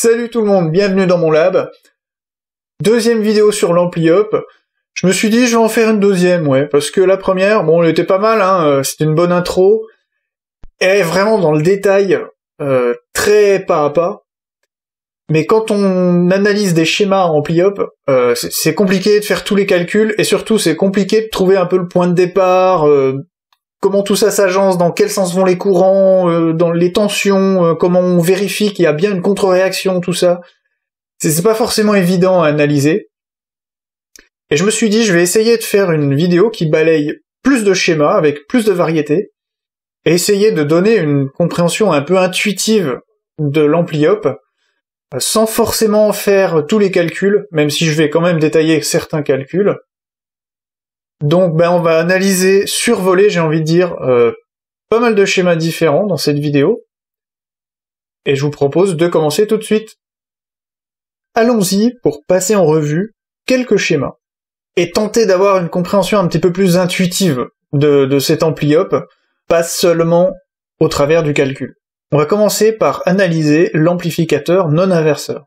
Salut tout le monde, bienvenue dans mon lab. Deuxième vidéo sur l'ampli Je me suis dit je vais en faire une deuxième, ouais, parce que la première, bon, elle était pas mal, hein, euh, c'était une bonne intro. Elle est vraiment dans le détail, euh, très pas à pas. Mais quand on analyse des schémas en ampli euh, c'est compliqué de faire tous les calculs et surtout c'est compliqué de trouver un peu le point de départ, comment tout ça s'agence, dans quel sens vont les courants, euh, dans les tensions, euh, comment on vérifie qu'il y a bien une contre-réaction, tout ça. C'est pas forcément évident à analyser. Et je me suis dit, je vais essayer de faire une vidéo qui balaye plus de schémas, avec plus de variété, et essayer de donner une compréhension un peu intuitive de l'ampliope, sans forcément faire tous les calculs, même si je vais quand même détailler certains calculs, donc ben on va analyser, survoler, j'ai envie de dire, euh, pas mal de schémas différents dans cette vidéo. Et je vous propose de commencer tout de suite. Allons-y pour passer en revue quelques schémas et tenter d'avoir une compréhension un petit peu plus intuitive de, cet ampli pas seulement au travers du calcul. On va commencer par analyser l'amplificateur non-inverseur.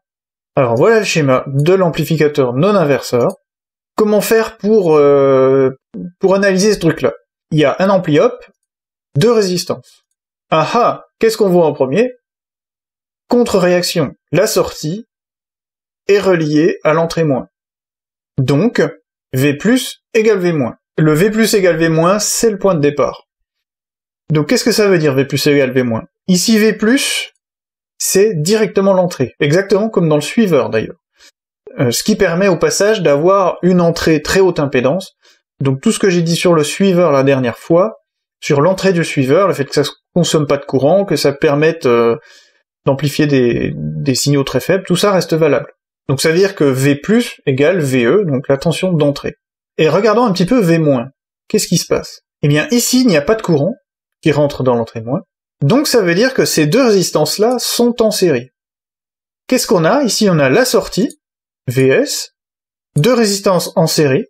Alors voilà le schéma de l'amplificateur non-inverseur comment faire pour, euh, pour analyser ce truc-là Il y a un ampli op deux résistances. Ah ah, qu'est-ce qu'on voit en premier Contre-réaction. La sortie est reliée à l'entrée moins. Donc, V plus égale V moins. Le V plus égale V moins, c'est le point de départ. Donc qu'est-ce que ça veut dire V plus égale V moins Ici V plus, c'est directement l'entrée, exactement comme dans le suiveur d'ailleurs. Euh, ce qui permet au passage d'avoir une entrée très haute impédance. Donc tout ce que j'ai dit sur le suiveur la dernière fois, sur l'entrée du suiveur, le fait que ça ne consomme pas de courant, que ça permette euh, d'amplifier des, signaux très faibles, tout ça reste valable. Donc ça veut dire que V+, égale VE, donc la tension d'entrée. Et regardons un petit peu V-, qu'est-ce qui se passe Eh bien ici, il n'y a pas de courant qui rentre dans l'entrée moins, donc ça veut dire que ces deux résistances-là sont en série. Qu'est-ce qu'on a Ici on a la sortie, VS, deux résistances en série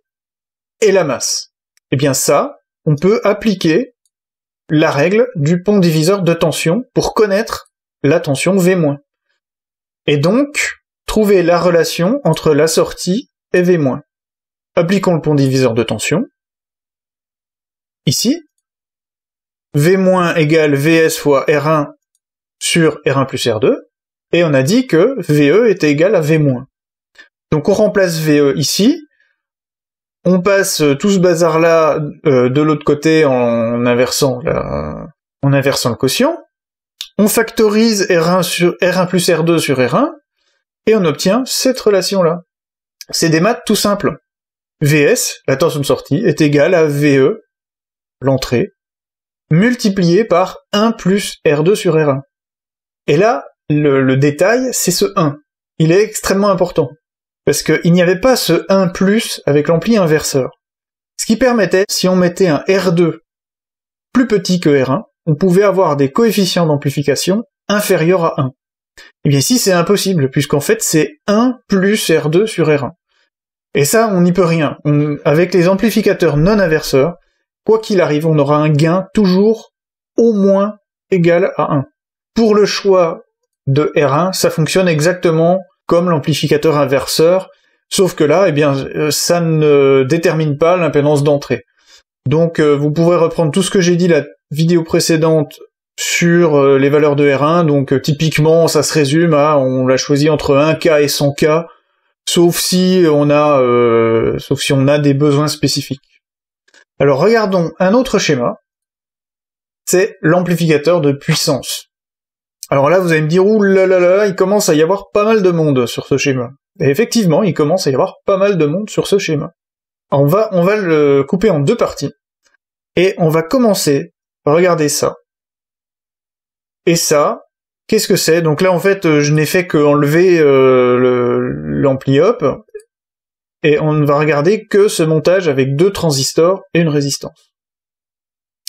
et la masse. Eh bien ça, on peut appliquer la règle du pont diviseur de tension pour connaître la tension V-. Et donc, trouver la relation entre la sortie et V-. Appliquons le pont diviseur de tension. Ici, V- égale Vs fois R1 sur R1 plus R2, et on a dit que VE était égal à V-. Donc on remplace VE ici. On passe euh, tout ce bazar-là euh, de l'autre côté en inversant, en inversant le quotient. On factorise R1, plus R2 sur R1. Et on obtient cette relation-là. C'est des maths tout simples. VS, la tension de sortie, est égale à VE, l'entrée, multiplié par 1 plus R2 sur R1. Et là, le détail, c'est ce 1. Il est extrêmement important parce qu'il n'y avait pas ce 1 plus avec l'ampli inverseur. Ce qui permettait, si on mettait un R2 plus petit que R1, on pouvait avoir des coefficients d'amplification inférieurs à 1. Et eh bien ici c'est impossible, puisqu'en fait c'est 1 plus R2 sur R1. Et ça, on n'y peut rien. avec les amplificateurs non inverseurs, quoi qu'il arrive, on aura un gain toujours au moins égal à 1. Pour le choix de R1, ça fonctionne exactement comme l'amplificateur inverseur, sauf que là, et eh bien, euh, ça ne détermine pas l'impédance d'entrée. Donc euh, vous pouvez reprendre tout ce que j'ai dit la vidéo précédente sur euh, les valeurs de R1, donc typiquement ça se résume à on l'a choisi entre 1K et 100K, sauf si on a sauf si on a des besoins spécifiques. Alors regardons un autre schéma, c'est l'amplificateur de puissance. Alors là, vous allez me dire, ouh là là il commence à y avoir pas mal de monde sur ce schéma. Et effectivement, il commence à y avoir pas mal de monde sur ce schéma. On va, on va le couper en deux parties. Et on va commencer, regardez ça. Et ça, qu'est-ce que c'est Donc là, en fait, euh, je n'ai fait qu'enlever enlever euh, l'ampli op et on ne va regarder que ce montage avec deux transistors et une résistance.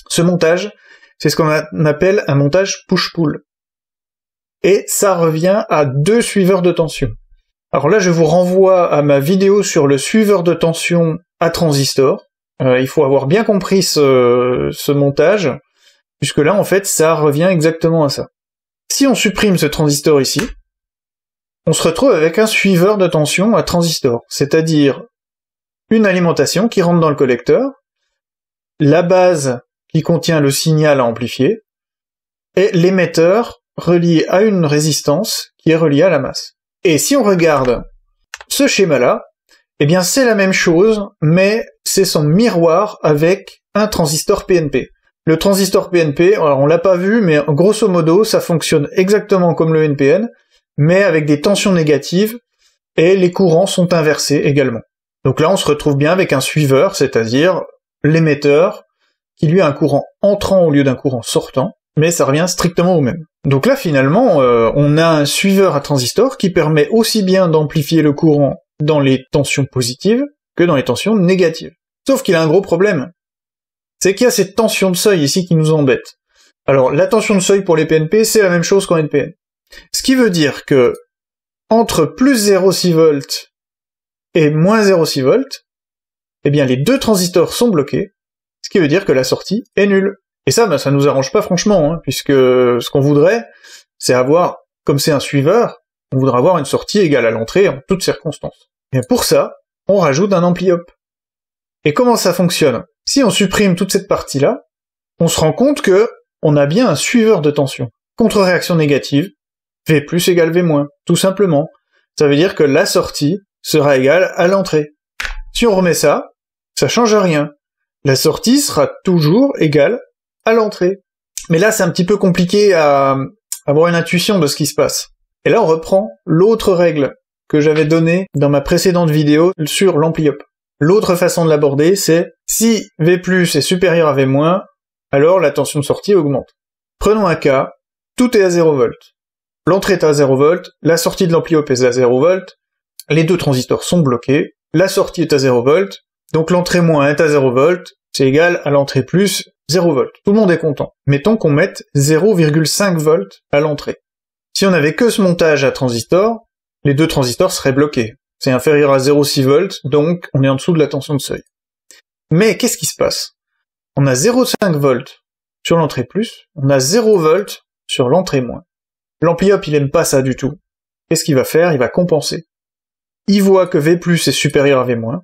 Ce montage, c'est ce qu'on appelle un montage push-pull et ça revient à deux suiveurs de tension. Alors là, je vous renvoie à ma vidéo sur le suiveur de tension à transistor. Euh, il faut avoir bien compris ce, ce montage, puisque là, en fait, ça revient exactement à ça. Si on supprime ce transistor ici, on se retrouve avec un suiveur de tension à transistor, c'est-à-dire une alimentation qui rentre dans le collecteur, la base qui contient le signal à amplifier, et l'émetteur relié à une résistance qui est reliée à la masse. Et si on regarde ce schéma-là, eh bien c'est la même chose, mais c'est son miroir avec un transistor PNP. Le transistor PNP, alors on l'a pas vu, mais grosso modo, ça fonctionne exactement comme le NPN, mais avec des tensions négatives, et les courants sont inversés également. Donc là, on se retrouve bien avec un suiveur, c'est-à-dire l'émetteur, qui lui a un courant entrant au lieu d'un courant sortant, mais ça revient strictement au même. Donc là, finalement, euh, on a un suiveur à transistor qui permet aussi bien d'amplifier le courant dans les tensions positives que dans les tensions négatives. Sauf qu'il a un gros problème. C'est qu'il y a cette tension de seuil ici qui nous embête. Alors, la tension de seuil pour les PNP, c'est la même chose qu'en NPN. Ce qui veut dire que entre plus 0,6 volts et moins 0,6 volts, eh bien, les deux transistors sont bloqués, ce qui veut dire que la sortie est nulle. Et ça, bah, ça nous arrange pas franchement, hein, puisque ce qu'on voudrait, c'est avoir, comme c'est un suiveur, on voudrait avoir une sortie égale à l'entrée en toutes circonstances. Et pour ça, on rajoute un ampli Et comment ça fonctionne Si on supprime toute cette partie-là, on se rend compte que on a bien un suiveur de tension. Contre-réaction négative, V plus égale V moins, tout simplement. Ça veut dire que la sortie sera égale à l'entrée. Si on remet ça, ça change rien. La sortie sera toujours égale à l'entrée. Mais là, c'est un petit peu compliqué à, avoir une intuition de ce qui se passe. Et là, on reprend l'autre règle que j'avais donnée dans ma précédente vidéo sur lampli L'autre façon de l'aborder, c'est si V plus est supérieur à V moins, alors la tension de sortie augmente. Prenons un cas, tout est à 0 V. L'entrée est à 0 V, la sortie de lampli est à 0 V, les deux transistors sont bloqués, la sortie est à 0 V, donc l'entrée moins est à 0 V, c'est égal à l'entrée plus 0 volts. Tout le monde est content. Mettons qu'on mette 0,5 volts à l'entrée. Si on n'avait que ce montage à transistor, les deux transistors seraient bloqués. C'est inférieur à 0,6 volts, donc on est en dessous de la tension de seuil. Mais qu'est-ce qui se passe On a 0,5 volts sur l'entrée plus, on a 0 volts sur l'entrée moins. lampli il aime pas ça du tout. Qu'est-ce qu'il va faire Il va compenser. Il voit que V plus est supérieur à V moins.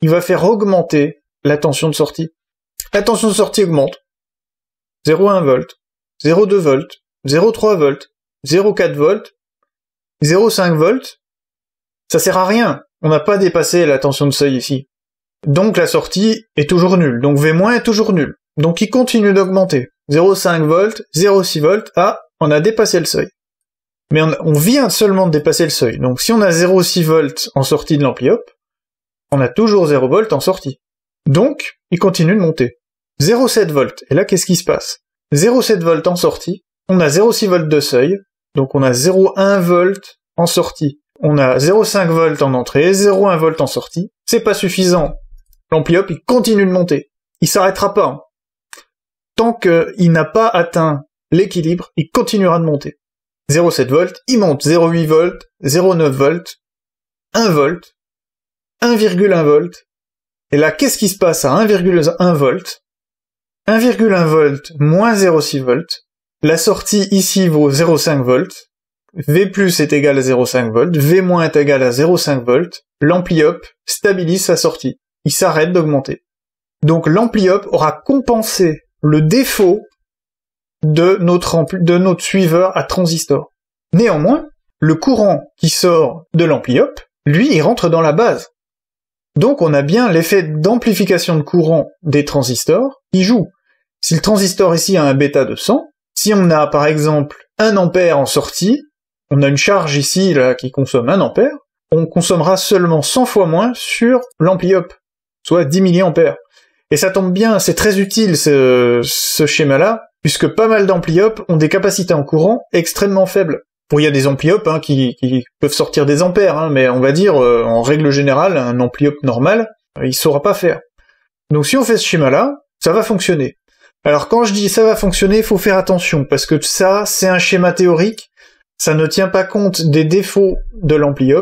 Il va faire augmenter la tension de sortie. La tension de sortie augmente. 0,1 volt, 0,2 volts, 0,3 volts, 0,4 volts, 0,5 volts. Ça sert à rien. On n'a pas dépassé la tension de seuil ici. Donc la sortie est toujours nulle. Donc V- est toujours nulle. Donc il continue d'augmenter. 0,5 volts, 0,6 volts. Ah, on a dépassé le seuil. Mais on, vient seulement de dépasser le seuil. Donc si on a 0,6 volts en sortie de l'ampli-hop, on a toujours 0 volts en sortie. Donc, il continue de monter. 0,7 volts. Et là, qu'est-ce qui se passe 0,7 volts en sortie, on a 0,6 volts de seuil, donc on a 0,1 volts en sortie. On a 0,5 volts en entrée, 0,1 volts en sortie. C'est pas suffisant. L'ampli-hop, il continue de monter. Il s'arrêtera pas. Tant qu'il n'a pas atteint l'équilibre, il continuera de monter. 0,7 volts, il monte 0,8 volts, 0,9 volts, 1 volt, 1,1 volt, et là, qu'est-ce qui se passe à 1,1 volt 1,1 volt moins 0,6 volts. La sortie ici vaut 0,5 volts. V plus est égal à 0,5 volts. V moins est égal à 0,5 volts. lampli op stabilise sa sortie. Il s'arrête d'augmenter. Donc lampli aura compensé le défaut de notre, de notre suiveur à transistor. Néanmoins, le courant qui sort de lampli lui, il rentre dans la base. Donc on a bien l'effet d'amplification de courant des transistors qui joue. Si le transistor ici a un bêta de 100, si on a par exemple 1 ampère en sortie, on a une charge ici là qui consomme 1 ampère, on consommera seulement 100 fois moins sur lampli soit 10 milliampères. Et ça tombe bien, c'est très utile ce, schéma-là, puisque pas mal dampli ont des capacités en courant extrêmement faibles. Bon, il y a des ampli hein, qui, peuvent sortir des ampères, hein, mais on va dire, euh, en règle générale, un ampli normal, euh, il saura pas faire. Donc si on fait ce schéma-là, ça va fonctionner. Alors quand je dis ça va fonctionner, il faut faire attention, parce que ça, c'est un schéma théorique, ça ne tient pas compte des défauts de lampli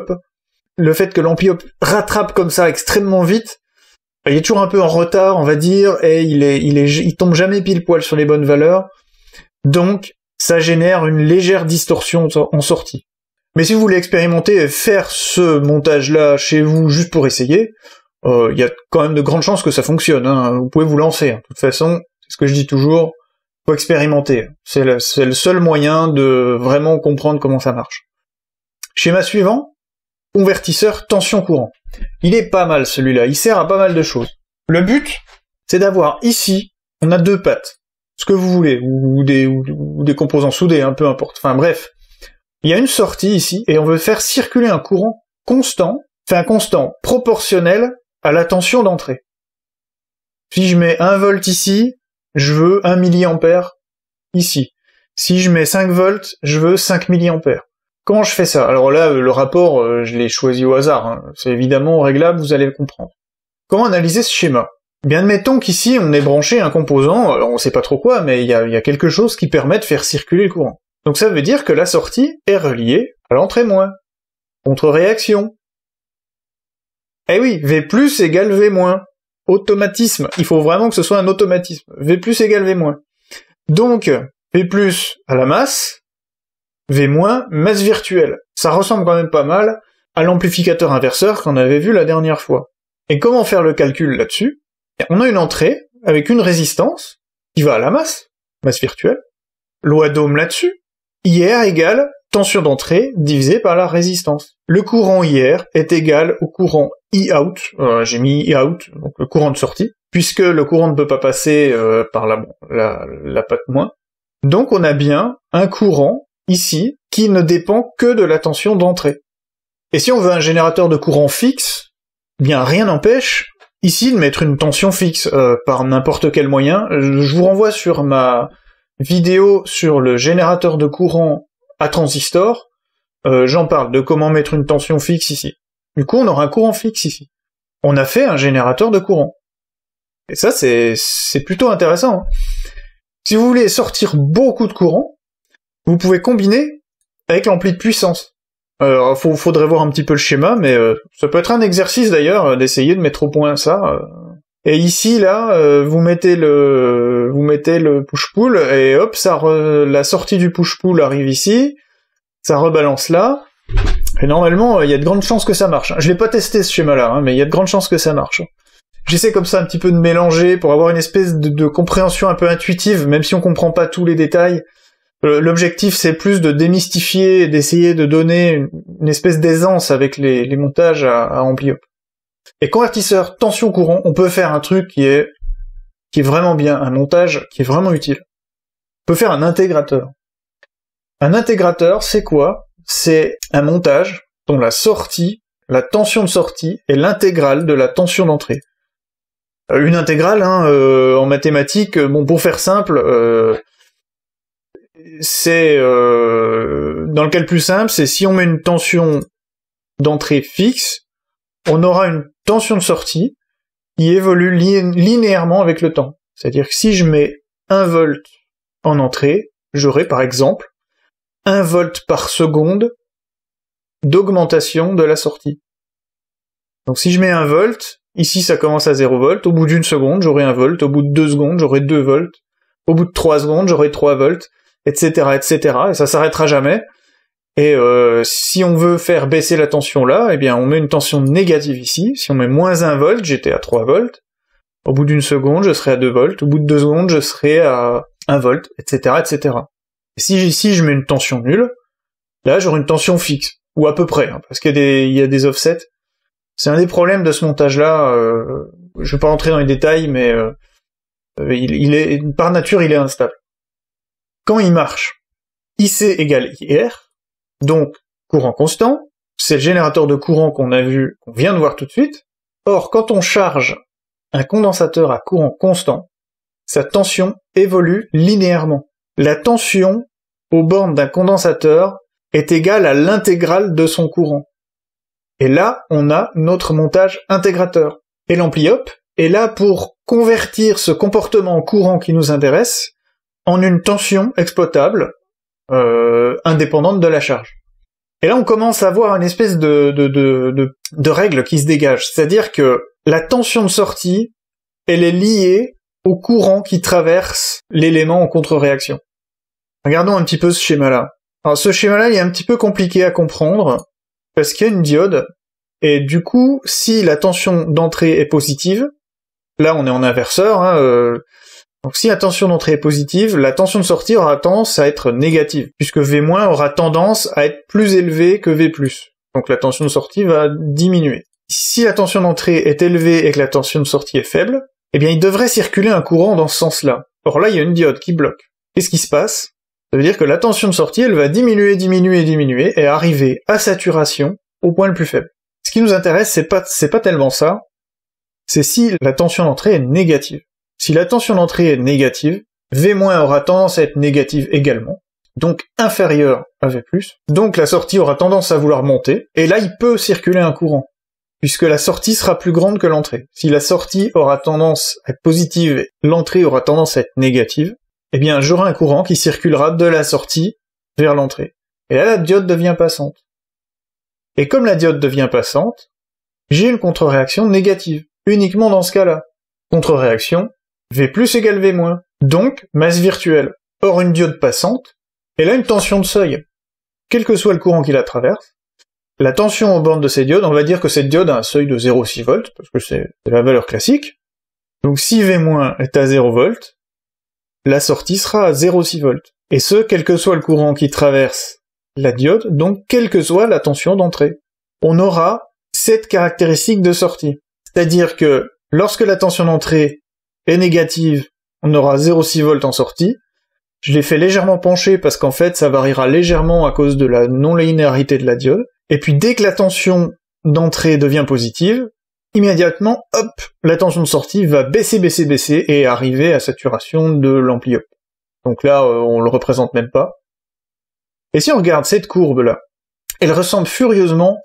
Le fait que lampli rattrape comme ça extrêmement vite, il est toujours un peu en retard, on va dire, et il, est, il, est, il tombe jamais pile poil sur les bonnes valeurs. Donc, ça génère une légère distorsion en sortie. Mais si vous voulez expérimenter et faire ce montage-là chez vous juste pour essayer, euh, il y a quand même de grandes chances que ça fonctionne. Hein. Vous pouvez vous lancer. Hein. De toute façon, c'est ce que je dis toujours, faut expérimenter. C'est le, le, seul moyen de vraiment comprendre comment ça marche. Schéma suivant, convertisseur tension courant. Il est pas mal celui-là, il sert à pas mal de choses. Le but, c'est d'avoir ici, on a deux pattes ce que vous voulez, ou, des, des composants soudés, un hein, peu importe. Enfin bref, il y a une sortie ici, et on veut faire circuler un courant constant, enfin constant, proportionnel à la tension d'entrée. Si je mets 1 volt ici, je veux 1 milliampère ici. Si je mets 5 volts, je veux 5 milliampères. Comment je fais ça Alors là, le rapport, euh, je l'ai choisi au hasard. Hein. C'est évidemment réglable, vous allez le comprendre. Comment analyser ce schéma Bien admettons qu'ici on ait branché un composant, alors on sait pas trop quoi, mais il y a, y a quelque chose qui permet de faire circuler le courant. Donc ça veut dire que la sortie est reliée à l'entrée moins. Contre-réaction. Eh oui, V plus égale V moins. Automatisme. Il faut vraiment que ce soit un automatisme. V plus égale V moins. Donc, V plus à la masse, V moins masse virtuelle. Ça ressemble quand même pas mal à l'amplificateur inverseur qu'on avait vu la dernière fois. Et comment faire le calcul là-dessus on a une entrée avec une résistance qui va à la masse, masse virtuelle. Loi dôme là-dessus. IR égale tension d'entrée divisée par la résistance. Le courant IR est égal au courant I out. Euh, j'ai mis I out, donc le courant de sortie, puisque le courant ne peut pas passer euh, par la, la, patte moins. Donc on a bien un courant ici qui ne dépend que de la tension d'entrée. Et si on veut un générateur de courant fixe, bien rien n'empêche Ici, de mettre une tension fixe euh, par n'importe quel moyen, euh, je vous renvoie sur ma vidéo sur le générateur de courant à transistor, euh, j'en parle de comment mettre une tension fixe ici. Du coup, on aura un courant fixe ici. On a fait un générateur de courant. Et ça, c'est plutôt intéressant. Hein. Si vous voulez sortir beaucoup de courant, vous pouvez combiner avec l'ampli de puissance. Euh, faudrait voir un petit peu le schéma, mais euh, ça peut être un exercice d'ailleurs euh, d'essayer de mettre au point ça. Euh. Et ici, là, vous mettez le, vous mettez le push-pull et hop, ça la sortie du push-pull arrive ici, ça rebalance là. Et normalement, il y a de grandes chances que ça marche. Je l'ai pas testé ce schéma-là, hein, mais il y a de grandes chances que ça marche. J'essaie comme ça un petit peu de mélanger pour avoir une espèce de, de compréhension un peu intuitive, même si on comprend pas tous les détails. Euh, l'objectif, c'est plus de démystifier, d'essayer de donner une espèce d'aisance avec les, montages à, Ampliop. Et convertisseur, tension courant, on peut faire un truc qui est, qui est vraiment bien, un montage qui est vraiment utile. On peut faire un intégrateur. Un intégrateur, c'est quoi C'est un montage dont la sortie, la tension de sortie est l'intégrale de la tension d'entrée. Euh, une intégrale, hein, euh, en mathématiques, bon, pour faire simple, c'est euh, dans le cas le plus simple, c'est si on met une tension d'entrée fixe, on aura une tension de sortie qui évolue linéairement avec le temps. C'est-à-dire que si je mets 1 volt en entrée, j'aurai par exemple 1 volt par seconde d'augmentation de la sortie. Donc si je mets 1 volt, ici ça commence à 0 volt, au bout d'une seconde j'aurai 1 volt, au bout de 2 secondes j'aurai 2 volts, au bout de 3 secondes j'aurai 3 volts, etc., etc. Et ça s'arrêtera jamais. Et euh, si on veut faire baisser la tension là, eh bien on met une tension négative ici. Si on met moins 1 volt, j'étais à 3 volts. Au bout d'une seconde, je serai à 2 volts. Au bout de 2 secondes, je serai à 1 volt, etc., etc. Et si ici je mets une tension nulle, là j'aurai une tension fixe, ou à peu près, hein, parce qu'il y, a des offsets. C'est un des problèmes de ce montage-là. Euh, je vais pas rentrer dans les détails, mais euh, il est par nature il est instable quand il marche, IC égale IR, donc courant constant, c'est le générateur de courant qu'on a vu, qu'on vient de voir tout de suite. Or, quand on charge un condensateur à courant constant, sa tension évolue linéairement. La tension aux bornes d'un condensateur est égale à l'intégrale de son courant. Et là, on a notre montage intégrateur. Et lampli est là pour convertir ce comportement en courant qui nous intéresse en une tension exploitable, euh, indépendante de la charge. Et là, on commence à voir une espèce de, de, de, de, règle qui se dégage, c'est-à-dire que la tension de sortie, elle est liée au courant qui traverse l'élément en contre-réaction. Regardons un petit peu ce schéma-là. Alors, ce schéma-là, il est un petit peu compliqué à comprendre, parce qu'il y a une diode, et du coup, si la tension d'entrée est positive, là on est en inverseur, hein, euh, donc si la tension d'entrée est positive, la tension de sortie aura tendance à être négative, puisque V- aura tendance à être plus élevée que V+. Donc la tension de sortie va diminuer. Si la tension d'entrée est élevée et que la tension de sortie est faible, eh bien il devrait circuler un courant dans ce sens-là. Or là, il y a une diode qui bloque. Qu'est-ce qui se passe Ça veut dire que la tension de sortie, elle va diminuer, diminuer, diminuer, et arriver à saturation au point le plus faible. Ce qui nous intéresse, c'est pas, c'est pas tellement ça, c'est si la tension d'entrée est négative. Si la tension d'entrée est négative, V- aura tendance à être négative également, donc inférieure à V+, donc la sortie aura tendance à vouloir monter, et là il peut circuler un courant, puisque la sortie sera plus grande que l'entrée. Si la sortie aura tendance à être positive, l'entrée aura tendance à être négative, eh bien j'aurai un courant qui circulera de la sortie vers l'entrée. Et là la diode devient passante. Et comme la diode devient passante, j'ai une contre-réaction négative, uniquement dans ce cas-là. Contre-réaction, V plus égale V moins, donc masse virtuelle or une diode passante, elle a une tension de seuil. Quel que soit le courant qui la traverse, la tension aux bornes de ces diodes, on va dire que cette diode a un seuil de 0,6 volts, parce que c'est la valeur classique. Donc si V- est à 0 volts, la sortie sera à 0,6 volts. Et ce, quel que soit le courant qui traverse la diode, donc quelle que soit la tension d'entrée. On aura cette caractéristique de sortie. C'est-à-dire que lorsque la tension d'entrée est négative, on aura 0,6 volts en sortie. Je l'ai fait légèrement pencher parce qu'en fait ça variera légèrement à cause de la non-linéarité de la diode. Et puis dès que la tension d'entrée devient positive, immédiatement, hop, la tension de sortie va baisser, baisser, baisser et arriver à saturation de l'ampli Donc là, euh, on le représente même pas. Et si on regarde cette courbe-là, elle ressemble furieusement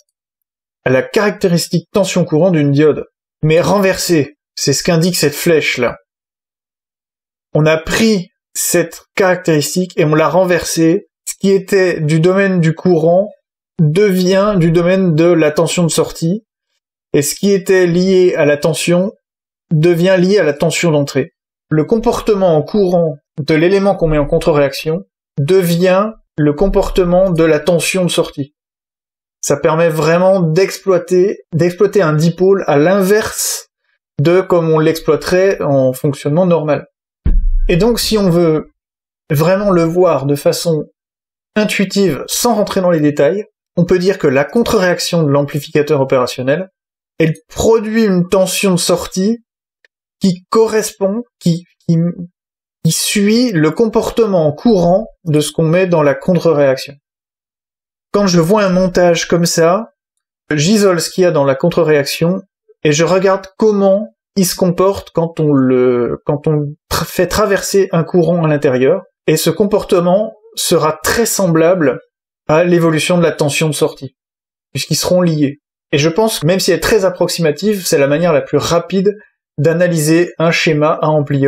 à la caractéristique tension courant d'une diode, mais renversée. C'est ce qu'indique cette flèche-là. On a pris cette caractéristique et on l'a renversée. Ce qui était du domaine du courant devient du domaine de la tension de sortie. Et ce qui était lié à la tension devient lié à la tension d'entrée. Le comportement en courant de l'élément qu'on met en contre-réaction devient le comportement de la tension de sortie. Ça permet vraiment d'exploiter, d'exploiter un dipôle à l'inverse de comme on l'exploiterait en fonctionnement normal. Et donc si on veut vraiment le voir de façon intuitive sans rentrer dans les détails, on peut dire que la contre-réaction de l'amplificateur opérationnel, elle produit une tension de sortie qui correspond, qui, qui suit le comportement courant de ce qu'on met dans la contre-réaction. Quand je vois un montage comme ça, j'isole ce qu'il y a dans la contre-réaction et je regarde comment il se comporte quand on le quand on fait traverser un courant à l'intérieur et ce comportement sera très semblable à l'évolution de la tension de sortie puisqu'ils seront liés. Et je pense que même si elle est très approximative, c'est la manière la plus rapide d'analyser un schéma à ampli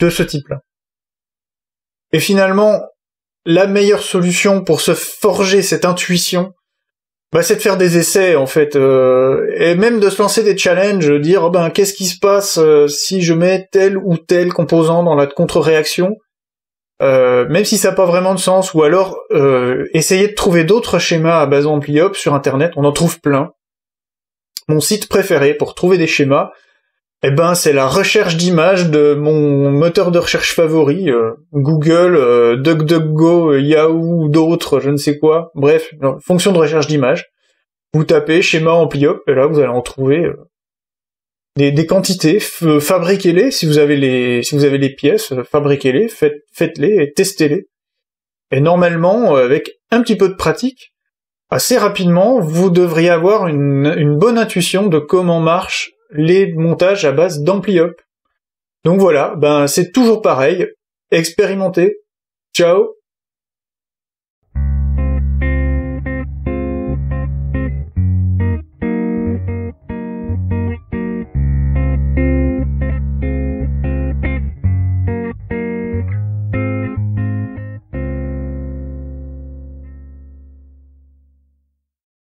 de ce type-là. Et finalement, la meilleure solution pour se forger cette intuition bah, c'est de faire des essais en fait euh, et même de se lancer des challenges dire oh ben qu'est-ce qui se passe euh, si je mets tel ou tel composant dans la contre-réaction euh, même si ça n'a pas vraiment de sens ou alors euh, essayer de trouver d'autres schémas à base d'ampli-up sur internet on en trouve plein mon site préféré pour trouver des schémas eh ben, c'est la recherche d'images de mon moteur de recherche favori, euh, Google, euh, DuckDuckGo, euh, Yahoo, d'autres, je ne sais quoi. Bref, fonction de recherche d'images. Vous tapez schéma AmpliOp, et là vous allez en trouver euh, des, quantités. Fabriquez-les si vous avez les si vous avez les pièces, fabriquez-les, faites, les et testez-les. Et normalement, avec un petit peu de pratique, assez rapidement, vous devriez avoir une, une bonne intuition de comment marche les montages à base d'ampli-up. Donc voilà, ben c'est toujours pareil, expérimentez. Ciao